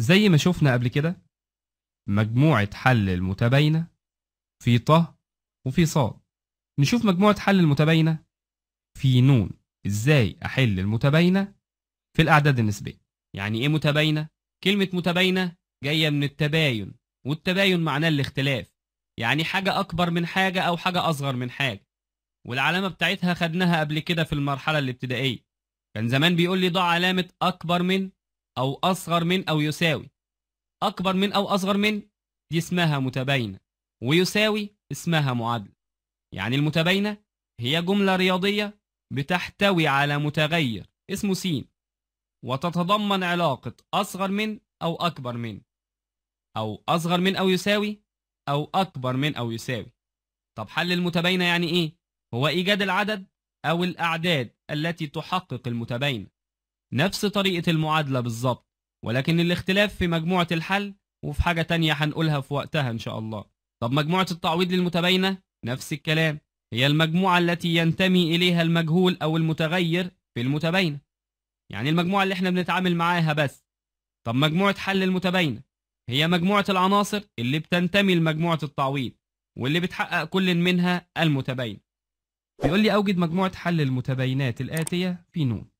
زي ما شفنا قبل كده مجموعة حل المتباينة في ط وفي ص نشوف مجموعة حل المتباينة في ن ازاي احل المتباينة في الاعداد النسبية يعني ايه متباينة؟ كلمة متباينة جاية من التباين والتباين معناه الاختلاف يعني حاجة أكبر من حاجة أو حاجة أصغر من حاجة والعلامة بتاعتها خدناها قبل كده في المرحلة الابتدائية كان زمان بيقول لي ضع علامة أكبر من أو أصغر من أو يساوي أكبر من أو أصغر من دي اسمها متباينة ويساوي اسمها معادلة يعني المتباينة هي جملة رياضية بتحتوي على متغير اسمه س وتتضمن علاقة أصغر من أو أكبر من أو أصغر من أو يساوي أو أكبر من أو يساوي طب حل المتباينة يعني إيه؟ هو إيجاد العدد أو الأعداد التي تحقق المتباينة نفس طريقة المعادلة بالظبط ولكن الاختلاف في مجموعة الحل وفي حاجة تانية هنقولها في وقتها إن شاء الله طب مجموعة التعويض للمتباينة نفس الكلام هي المجموعة التي ينتمي إليها المجهول أو المتغير في المتباينة يعني المجموعة اللي احنا بنتعامل معاها بس طب مجموعة حل المتباينة هي مجموعة العناصر اللي بتنتمي لمجموعة التعويض واللي بتحقق كل منها المتباين بيقول لي أوجد مجموعة حل المتباينات الآتية في نون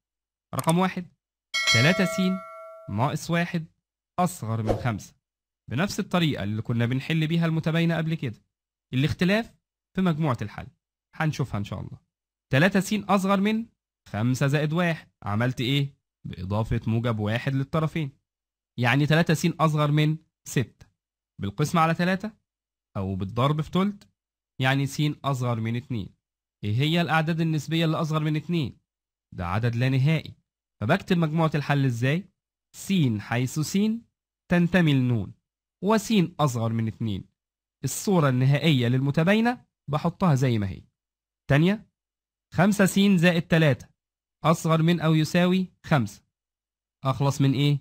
رقم واحد 3 س ناقص واحد أصغر من خمسة بنفس الطريقة اللي كنا بنحل بيها المتباينة قبل كده الاختلاف في مجموعة الحل هنشوفها إن شاء الله 3 س أصغر من 5 زائد واحد عملت إيه؟ بإضافة موجب واحد للطرفين يعني 3 س أصغر من 6 بالقسمة على 3 أو بالضرب في تلت يعني س أصغر من 2 إيه هي الأعداد النسبية اللي أصغر من 2؟ ده عدد لا نهائي فبكتب مجموعة الحل ازاي؟ س حيث س تنتمي لنون وس أصغر من 2 الصورة النهائية للمتباينة بحطها زي ما هي تانية 5 س زائد 3 أصغر من أو يساوي 5 أخلص من إيه؟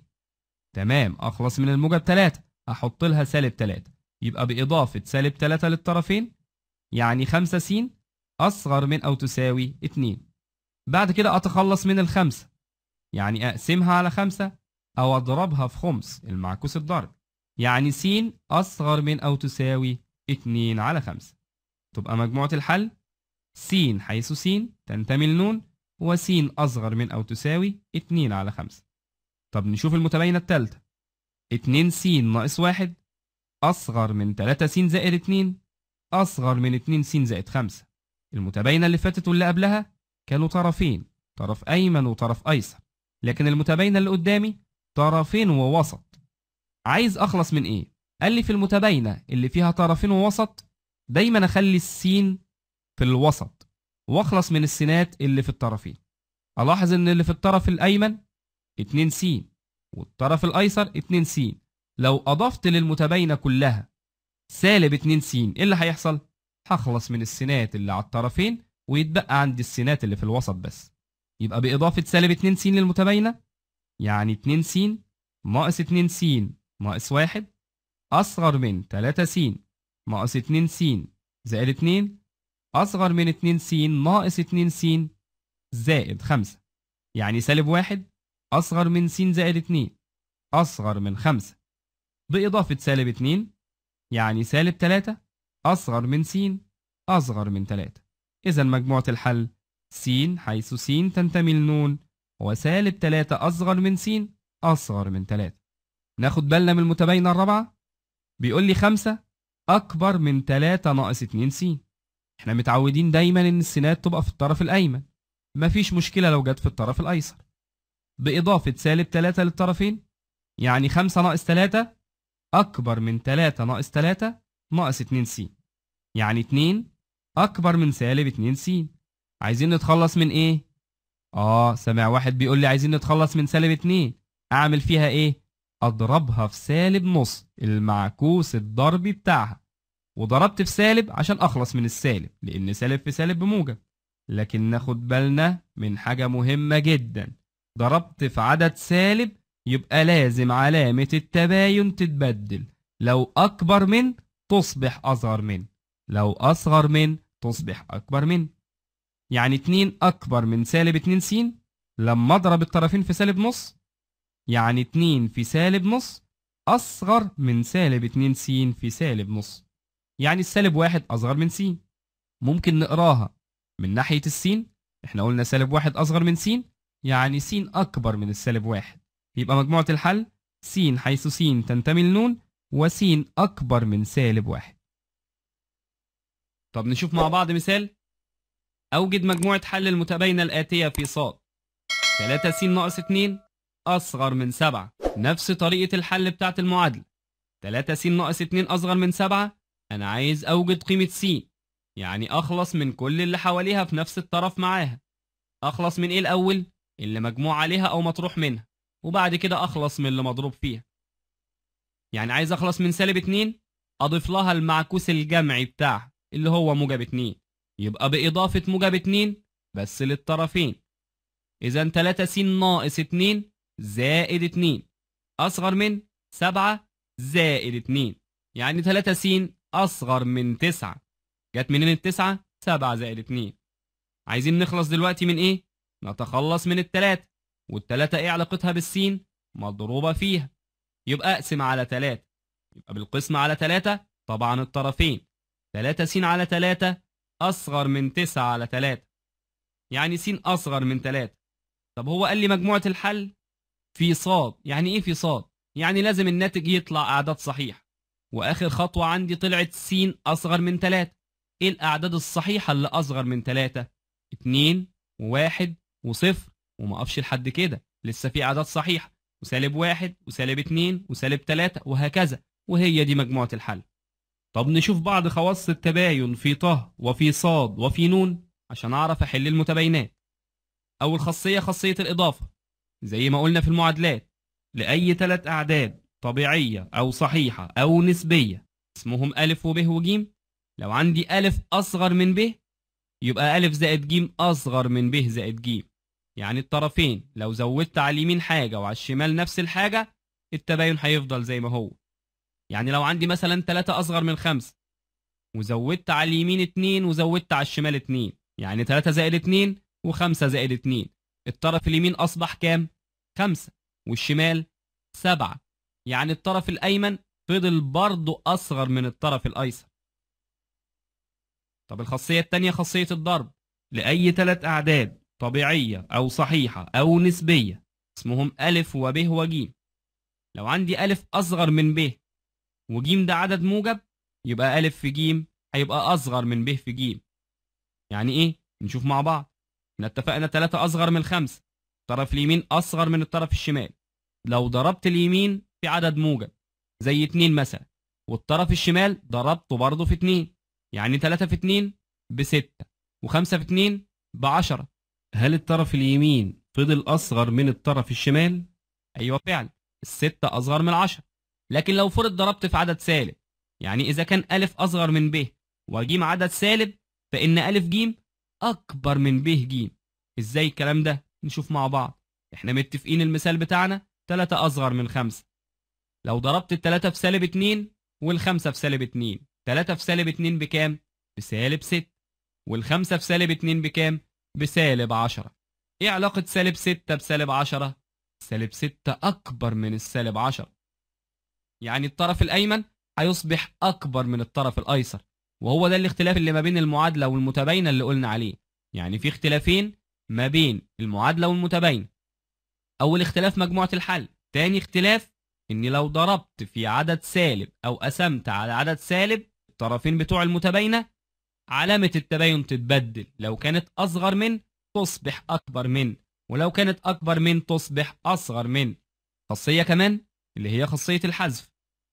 تمام أخلص من الموجب 3 أحط لها سالب 3 يبقى بإضافة سالب 3 للطرفين يعني 5 س أصغر من أو تساوي 2 بعد كده أتخلص من الخمسة يعني أقسمها على خمسة أو أضربها في خمس المعكوس الضرب يعني س أصغر من أو تساوي 2 على 5 تبقى مجموعة الحل س حيث س تنتمي لنون وس أصغر من أو تساوي 2 على 5 طب نشوف المتباينة الثالثة 2 س ناقص 1 أصغر من 3 س زائد 2 أصغر من 2 س زائد 5 المتباينة اللي فاتت واللي قبلها كانوا طرفين طرف أيمن وطرف أيسر لكن المتباينة اللي قدامي طرفين ووسط عايز أخلص من إيه؟ قال لي في المتباينة اللي فيها طرفين ووسط دايما أخلي السين في الوسط وأخلص من السينات اللي في الطرفين ألاحظ إن اللي في الطرف الأيمن اتنين س والطرف الأيسر اتنين س لو أضفت للمتباينة كلها سالب اتنين س إيه اللي هيحصل؟ هخلص من السينات اللي على الطرفين ويتبقى عندي السينات اللي في الوسط بس يبقى بإضافة سالب 2 س للمتباينة يعني 2 س ناقص 2 س ناقص 1 أصغر من 3 س ناقص 2 س زائد 2 أصغر من 2 س ناقص 2 س زائد 5 يعني سالب 1 أصغر من س زائد 2 أصغر من 5 بإضافة سالب 2 يعني سالب 3 أصغر من س أصغر من 3 إذا مجموعة الحل س حيث س تنتمي لنون وسالب 3 أصغر من س أصغر من 3 ناخد بالنا من المتباينة الرابعة بيقول لي 5 أكبر من 3 ناقص 2 س احنا متعودين دايما إن السينات تبقى في الطرف الأيمن مفيش مشكلة لو جت في الطرف الأيسر بإضافة سالب 3 للطرفين يعني 5 ناقص 3 أكبر من 3 ناقص 3 ناقص 2 س يعني 2 أكبر من سالب 2 س عايزين نتخلص من إيه؟ آه سامع واحد بيقول لي عايزين نتخلص من سالب 2 أعمل فيها إيه؟ أضربها في سالب نص المعكوس الضربي بتاعها وضربت في سالب عشان أخلص من السالب لأن سالب في سالب بموجب لكن ناخد بالنا من حاجة مهمة جدا ضربت في عدد سالب يبقى لازم علامة التباين تتبدل لو أكبر من تصبح أصغر من لو أصغر من تصبح أكبر من يعني 2 أكبر من سالب 2 س لما أضرب الطرفين في سالب نص يعني 2 في سالب نص أصغر من سالب 2 س في سالب نص يعني السالب واحد أصغر من س ممكن نقراها من ناحية السين احنا قلنا سالب واحد أصغر من س يعني س أكبر من السالب واحد يبقى مجموعة الحل س حيث س تنتمي لنون وس أكبر من سالب واحد طب نشوف مع بعض مثال أوجد مجموعة حل المتباينة الآتية في ص 3 س ناقص 2 أصغر من 7 نفس طريقة الحل بتاعة المعادلة 3 س ناقص 2 أصغر من 7 أنا عايز أوجد قيمة س يعني أخلص من كل اللي حواليها في نفس الطرف معاها أخلص من إيه الأول؟ اللي مجموع عليها أو مطروح منها وبعد كده أخلص من اللي مضروب فيها يعني عايز أخلص من سالب 2 أضيف لها المعكوس الجمعي بتاعها اللي هو موجب 2 يبقى بإضافة موجب 2 بس للطرفين إذا 3 س ناقص 2 زائد 2 أصغر من 7 زائد 2 يعني 3 س أصغر من 9 جت منين التسعة؟ 7 زائد 2 عايزين نخلص دلوقتي من إيه؟ نتخلص من التلاتة والتلاتة إيه علاقتها بالسين؟ مضروبة فيها يبقى أقسم على 3 يبقى بالقسمة على 3 طبعا الطرفين 3 س على 3 أصغر من 9 على 3 يعني س أصغر من 3 طب هو قال لي مجموعة الحل في ص يعني إيه في ص؟ يعني لازم الناتج يطلع أعداد صحيحة وآخر خطوة عندي طلعت س أصغر من 3 إيه الأعداد الصحيحة اللي أصغر من 3 2 و1 و0 وما أقفش لحد كده لسه في أعداد صحيحة وسالب 1 وسالب 2 وسالب 3 وهكذا وهي دي مجموعة الحل طب نشوف بعض خواص التباين في طه وفي صاد وفي نون عشان أعرف أحل المتباينات أول خاصية خاصية الإضافة زي ما قلنا في المعادلات لأي ثلاث أعداد طبيعية أو صحيحة أو نسبية اسمهم ا وب وجيم لو عندي ا أصغر من ب يبقى ا زائد ج أصغر من ب زائد ج يعني الطرفين لو زودت على اليمين حاجة وعلى الشمال نفس الحاجة التباين هيفضل زي ما هو يعني لو عندي مثلا 3 اصغر من 5 وزودت على اليمين 2 وزودت على الشمال 2 يعني 3 زائد 2 و5 زائد 2 الطرف اليمين اصبح كام 5 والشمال 7 يعني الطرف الايمن فضل برضه اصغر من الطرف الايسر طب الخاصيه التانية خاصيه الضرب لاي تلات اعداد طبيعيه او صحيحه او نسبيه اسمهم أ و وج لو عندي أ أصغر من ب وجيم ده عدد موجب يبقى أ في ج هيبقى أصغر من ب في ج يعني إيه؟ نشوف مع بعض احنا اتفقنا تلاتة أصغر من خمسة الطرف اليمين أصغر من الطرف الشمال لو ضربت اليمين في عدد موجب زي اتنين مثلا والطرف الشمال ضربته برضه في اتنين يعني تلاتة في اتنين بستة وخمسة في اتنين بعشرة هل الطرف اليمين فضل أصغر من الطرف الشمال؟ أيوه فعلا الستة أصغر من عشرة لكن لو فرض ضربت في عدد سالب يعني إذا كان أ أصغر من ب وجيم عدد سالب فإن أ ج أكبر من ب ج إزاي الكلام ده؟ نشوف مع بعض إحنا متفقين المثال بتاعنا 3 أصغر من 5 لو ضربت ال 3 في سالب 2 وال 5 في سالب 2 3 في سالب 2 بكام؟ بسالب 6 وال 5 في سالب 2 بكام؟ بسالب 10 إيه علاقة سالب 6 بسالب 10؟ سالب 6 أكبر من السالب 10 يعني الطرف الأيمن هيصبح أكبر من الطرف الأيسر وهو ده الاختلاف اللي ما بين المعادلة والمتباينة اللي قلنا عليه يعني في اختلافين ما بين المعادلة والمتباينة أول اختلاف مجموعة الحل تاني اختلاف ان لو ضربت في عدد سالب أو قسمت على عدد سالب الطرفين بتوع المتباينة علامة التباين تتبدل لو كانت أصغر من تصبح أكبر من ولو كانت أكبر من تصبح أصغر من خاصية كمان اللي هي خاصية الحذف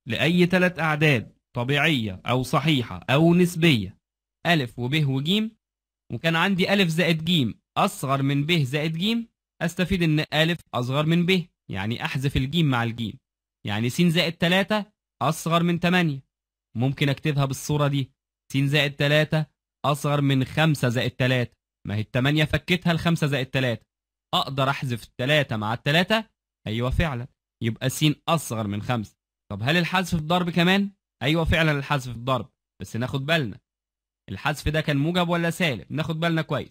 لأي ثلاث أعداد طبيعية أو صحيحة أو نسبية ألف وب وج وكان عندي ألف زائد ج أصغر من ب زائد ج أستفيد إن ألف أصغر من ب يعني أحذف الجيم مع الجيم يعني س زائد 3 أصغر من 8 ممكن أكتبها بالصورة دي س زائد 3 أصغر من 5 زائد 3 ما هي ال 8 فكتها ل 5 زائد 3 أقدر أحذف 3 مع ال 3 أيوه فعلا يبقى س أصغر من 5 طب هل الحذف في الضرب كمان؟ أيوه فعلا الحذف في الضرب بس ناخد بالنا الحذف ده كان موجب ولا سالب؟ ناخد بالنا كويس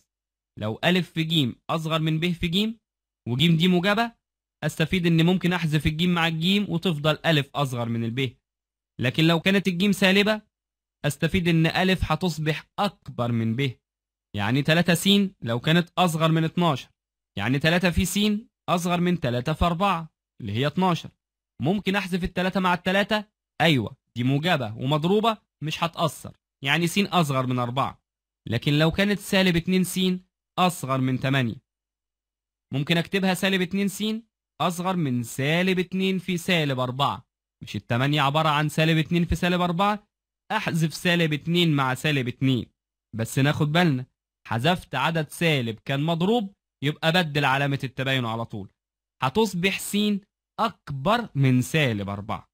لو أ في ج أصغر من ب في ج وج دي موجبة أستفيد إن ممكن أحذف الج مع الج وتفضل أ أصغر من الب لكن لو كانت الج سالبة أستفيد إن أ هتصبح أكبر من ب يعني 3 س لو كانت أصغر من 12 يعني 3 في س أصغر من 3 في 4 اللي هي 12 ممكن احذف التلاتة مع التلاتة ايوه دي موجبة ومضروبة مش هتأثر يعني س اصغر من 4 لكن لو كانت سالب 2 س اصغر من 8 ممكن اكتبها سالب 2 س اصغر من سالب 2 في سالب 4 مش ال 8 عبارة عن سالب 2 في سالب 4 احذف سالب 2 مع سالب 2 بس ناخد بالنا حذفت عدد سالب كان مضروب يبقى بدل علامة التباين على طول هتصبح س أكبر من سالب أربعة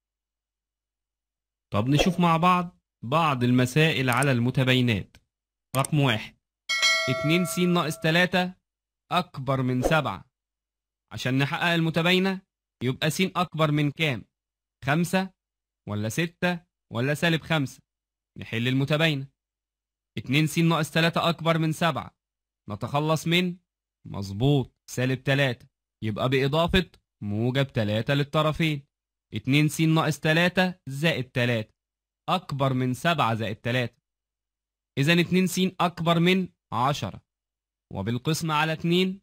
طب نشوف مع بعض بعض المسائل على المتباينات رقم واحد اتنين س ناقص تلاتة أكبر من سبعة عشان نحقق المتباينة يبقى س أكبر من كام؟ خمسة ولا ستة ولا سالب خمسة نحل المتباينة اتنين س ناقص تلاتة أكبر من سبعة نتخلص من مظبوط سالب تلاتة يبقى بإضافة موجب 3 للطرفين 2 س ناقص 3 زائد 3 أكبر من 7 زائد 3 إذا 2 س أكبر من 10 وبالقسمة على 2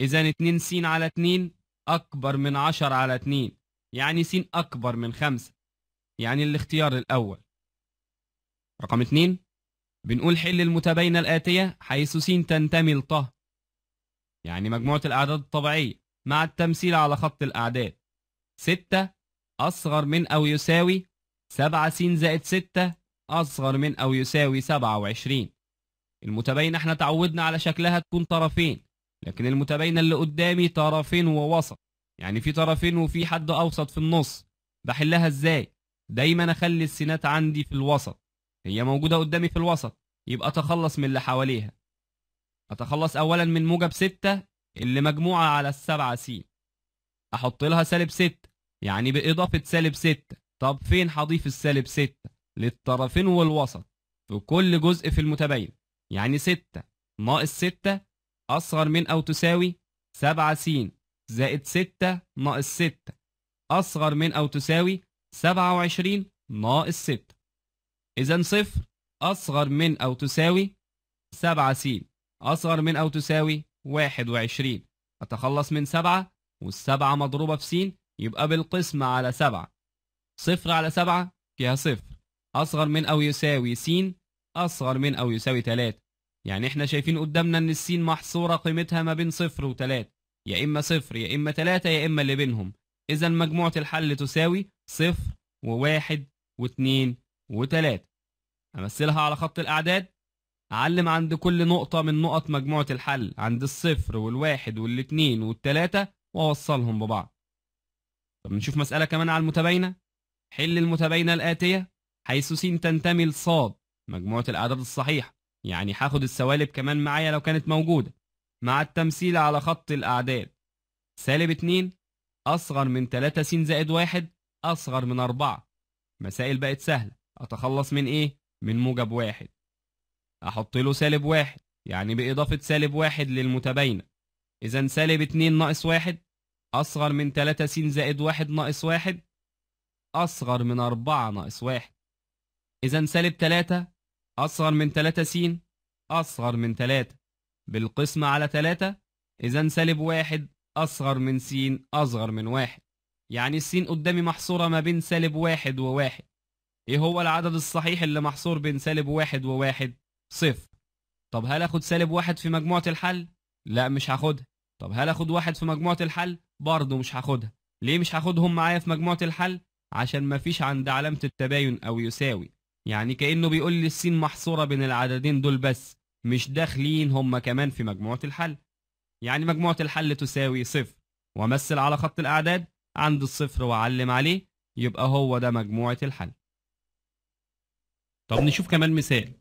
إذا 2 س على 2 أكبر من 10 على 2 يعني س أكبر من 5 يعني الاختيار الأول رقم 2 بنقول حل المتباينة الآتية حيث س تنتمي لطه يعني مجموعة الأعداد الطبيعية مع التمثيل على خط الأعداد ستة أصغر من أو يساوي سبعة س زائد ستة أصغر من أو يساوي سبعة وعشرين المتباينة احنا تعودنا على شكلها تكون طرفين لكن المتباينة اللي قدامي طرفين ووسط يعني في طرفين وفي حد أوسط في النص بحلها ازاي؟ دايما أخلي السينات عندي في الوسط هي موجودة قدامي في الوسط يبقى تخلص من اللي حواليها اتخلص اولا من موجب ستة اللي مجموعة على السبعة سي احط لها سالب ستة يعني باضافة سالب ستة طب فين حضيف السالب ستة للطرفين والوسط في كل جزء في المتباين يعني ستة ناقص ستة اصغر من او تساوي سبعة سين زائد ستة ناقص ستة اصغر من او تساوي سبعة وعشرين ناقص ستة اذا صفر اصغر من او تساوي سبعة سين أصغر من أو تساوي 21 أتخلص من 7 والسبعة مضروبة في س يبقى بالقسمة على 7 صفر على 7 فيها صفر أصغر من أو يساوي س أصغر من أو يساوي 3 يعني احنا شايفين قدامنا ان السين محصورة قيمتها ما بين صفر وتلاتة يا اما صفر يا اما تلاتة يا اما اللي بينهم اذا مجموعة الحل تساوي صفر وواحد واتنين وتلاتة امثلها على خط الاعداد علم عند كل نقطة من نقط مجموعة الحل عند الصفر والواحد والاتنين والتلاتة وأوصلهم ببعض طب نشوف مسألة كمان على المتباينة حل المتباينة الآتية حيث س تنتمي لصاد مجموعة الأعداد الصحيحة يعني هاخد السوالب كمان معايا لو كانت موجودة مع التمثيل على خط الأعداد سالب اتنين أصغر من تلاتة س زائد واحد أصغر من أربعة مسائل بقت سهلة أتخلص من إيه؟ من موجب واحد احط له سالب واحد يعني باضافة سالب واحد للمتباينة اذا سالب اتنين ناقص واحد اصغر من تلاتة س زائد واحد ناقص واحد اصغر من اربعة ناقص واحد اذا سالب تلاتة اصغر من تلاتة س اصغر من تلاتة بالقسمة على تلاتة اذا سالب واحد اصغر من س اصغر من واحد يعني س قدامي محصورة ما بين سالب واحد وواحد ايه هو العدد الصحيح اللي محصور بين سالب واحد وواحد صفر طب هل اخد سالب واحد في مجموعة الحل؟ لا مش هاخدها طب هل اخد واحد في مجموعة الحل؟ برضه مش هاخدها ليه مش هاخدهم معايا في مجموعة الحل؟ عشان مفيش عند علامة التباين أو يساوي يعني كأنه بيقول لي السين محصورة بين العددين دول بس مش داخلين هما كمان في مجموعة الحل يعني مجموعة الحل تساوي صفر وأمثل على خط الأعداد عند الصفر وأعلم عليه يبقى هو ده مجموعة الحل طب نشوف كمان مثال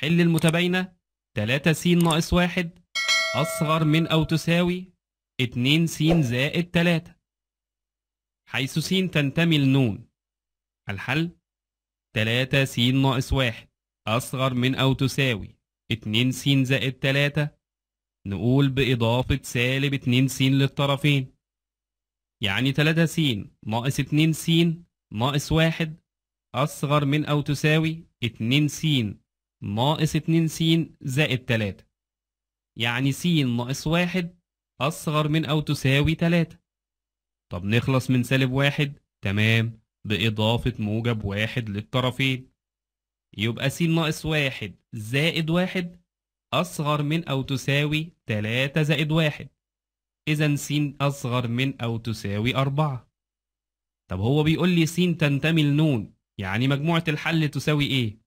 حل المتباينة 3 س ناقص 1 أصغر من أو تساوي 2 س زائد 3 حيث س تنتمي لنون الحل 3 س ناقص 1 أصغر من أو تساوي 2 س زائد 3 نقول بإضافة سالب 2 س للطرفين يعني 3 س ناقص 2 س ناقص 1 أصغر من أو تساوي 2 س ناقص 2 س زائد 3 يعني س ناقص 1 أصغر من أو تساوي 3 طب نخلص من سالب 1 تمام بإضافة موجب 1 للطرفين يبقى س ناقص 1 زائد 1 أصغر من أو تساوي 3 زائد 1 إذا س أصغر من أو تساوي 4 طب هو بيقول لي س تنتمي لنون يعني مجموعة الحل تساوي إيه؟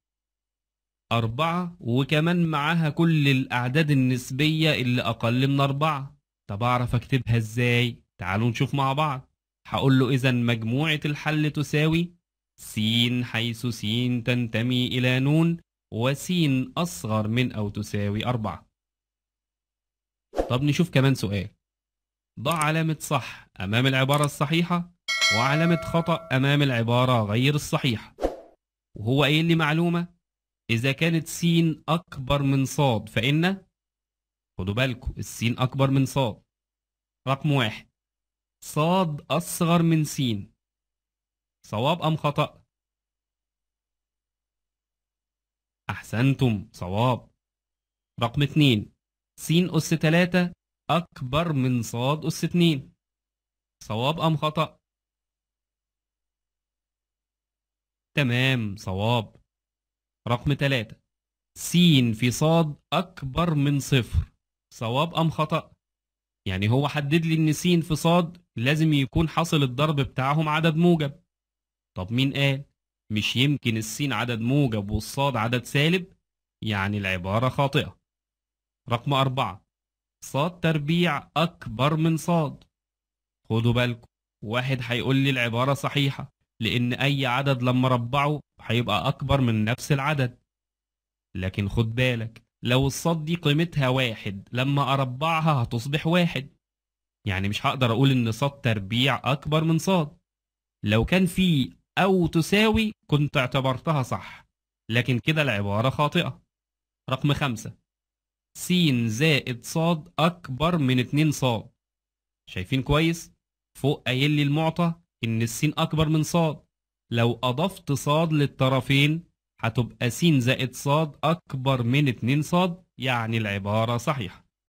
أربعة وكمان معاها كل الأعداد النسبية اللي أقل من أربعة طب أعرف أكتبها إزاي؟ تعالوا نشوف مع بعض هقول له إذا مجموعة الحل تساوي س حيث س تنتمي إلى ن وس أصغر من أو تساوي أربعة طب نشوف كمان سؤال ضع علامة صح أمام العبارة الصحيحة وعلامة خطأ أمام العبارة غير الصحيحة وهو قايل لي معلومة إذا كانت س أكبر من ص فإن خدوا بالكم السين أكبر من ص رقم واحد ص أصغر من س صواب أم خطأ؟ أحسنتم صواب رقم اتنين س أس تلاتة أكبر من ص أس اتنين صواب أم خطأ؟ تمام صواب رقم 3 س في ص أكبر من صفر صواب أم خطأ؟ يعني هو حدد لي إن س في ص لازم يكون حاصل الضرب بتاعهم عدد موجب طب مين قال؟ مش يمكن الس عدد موجب والصاد عدد سالب يعني العبارة خاطئة رقم أربعة ص تربيع أكبر من ص خدوا بالكم واحد هيقول لي العبارة صحيحة لأن أي عدد لما ربعه هيبقى أكبر من نفس العدد لكن خد بالك لو الصد دي قيمتها واحد لما أربعها هتصبح واحد يعني مش هقدر أقول إن صد تربيع أكبر من صاد لو كان في أو تساوي كنت اعتبرتها صح لكن كده العبارة خاطئة رقم خمسة س زائد صاد أكبر من اتنين صاد شايفين كويس؟ فوق قايل لي المعطى إن السين أكبر من صاد لو أضفت صاد للطرفين هتبقى س زائد صاد أكبر من اتنين صاد يعني العبارة صحيحة